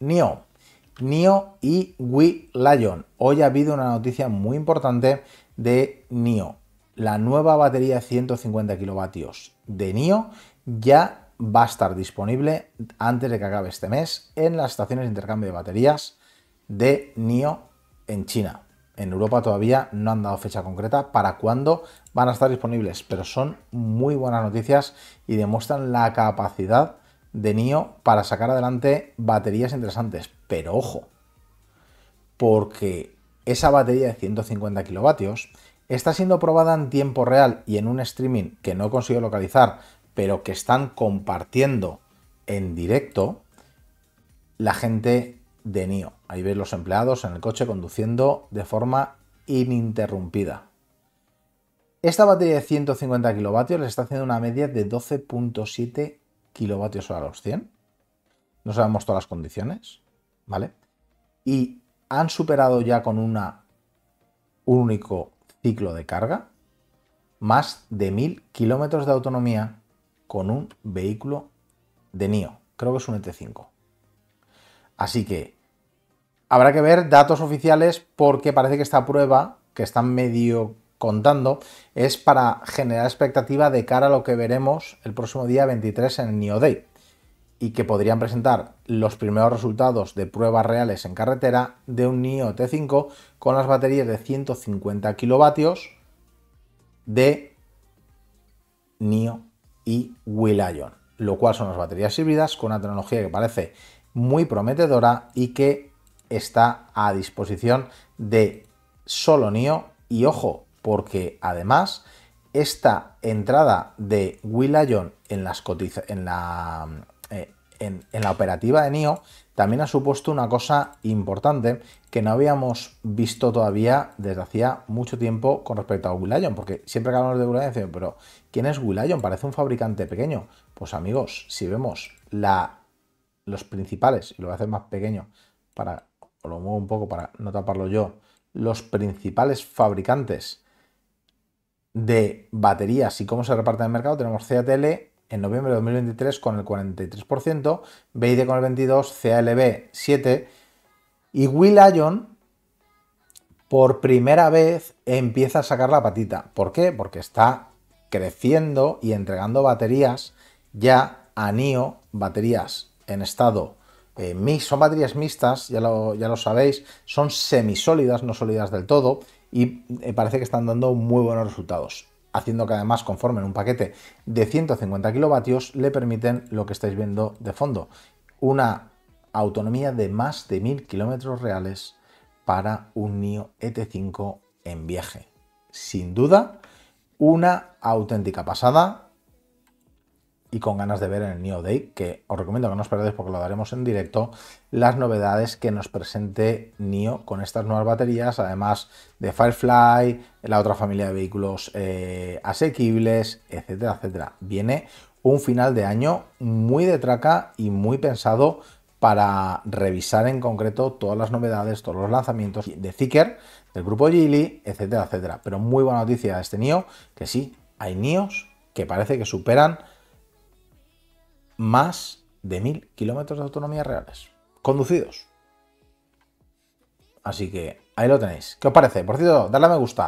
NIO. NIO y We Lion. Hoy ha habido una noticia muy importante de NIO. La nueva batería de 150 kilovatios de NIO ya va a estar disponible antes de que acabe este mes en las estaciones de intercambio de baterías de NIO en China. En Europa todavía no han dado fecha concreta para cuándo van a estar disponibles, pero son muy buenas noticias y demuestran la capacidad de NIO para sacar adelante baterías interesantes. Pero ojo, porque esa batería de 150 kilovatios está siendo probada en tiempo real y en un streaming que no he localizar, pero que están compartiendo en directo la gente de NIO. Ahí ves los empleados en el coche conduciendo de forma ininterrumpida. Esta batería de 150 kilovatios le está haciendo una media de 12.7 kilovatios a los 100. No sabemos todas las condiciones, ¿vale? Y han superado ya con una, un único ciclo de carga más de mil kilómetros de autonomía con un vehículo de NIO. Creo que es un ET5. Así que habrá que ver datos oficiales porque parece que esta prueba, que está medio contando es para generar expectativa de cara a lo que veremos el próximo día 23 en el Day y que podrían presentar los primeros resultados de pruebas reales en carretera de un NIO T5 con las baterías de 150 kilovatios de NIO y Will.i.on, lo cual son las baterías híbridas con una tecnología que parece muy prometedora y que está a disposición de solo NIO y ojo, porque además esta entrada de Will eh, en, en, la, operativa de NIO también ha supuesto una cosa importante que no habíamos visto todavía desde hacía mucho tiempo con respecto a Will porque siempre que hablamos de Will decimos, pero ¿quién es Will Parece un fabricante pequeño. Pues amigos, si vemos los principales, y lo voy a hacer más pequeño para, o lo muevo un poco para no taparlo yo, los principales fabricantes de baterías y cómo se reparte en el mercado, tenemos CATL en noviembre de 2023 con el 43%, BID con el 22%, CALB 7% y Will por primera vez empieza a sacar la patita. ¿Por qué? Porque está creciendo y entregando baterías ya a NIO, baterías en estado eh, son baterías mixtas, ya lo, ya lo sabéis, son semisólidas, no sólidas del todo, y eh, parece que están dando muy buenos resultados, haciendo que además en un paquete de 150 kilovatios, le permiten lo que estáis viendo de fondo, una autonomía de más de 1000 kilómetros reales para un NIO ET5 en viaje. Sin duda, una auténtica pasada y con ganas de ver en el NIO Day, que os recomiendo que no os perdáis porque lo daremos en directo, las novedades que nos presente NIO con estas nuevas baterías, además de Firefly, la otra familia de vehículos eh, asequibles, etcétera, etcétera. Viene un final de año muy de traca y muy pensado para revisar en concreto todas las novedades, todos los lanzamientos de Zicker, del grupo Geely, etcétera, etcétera. Pero muy buena noticia de este NIO, que sí, hay NIOs que parece que superan más de mil kilómetros de autonomía reales, conducidos. Así que ahí lo tenéis. ¿Qué os parece? Por cierto, darle a me gusta,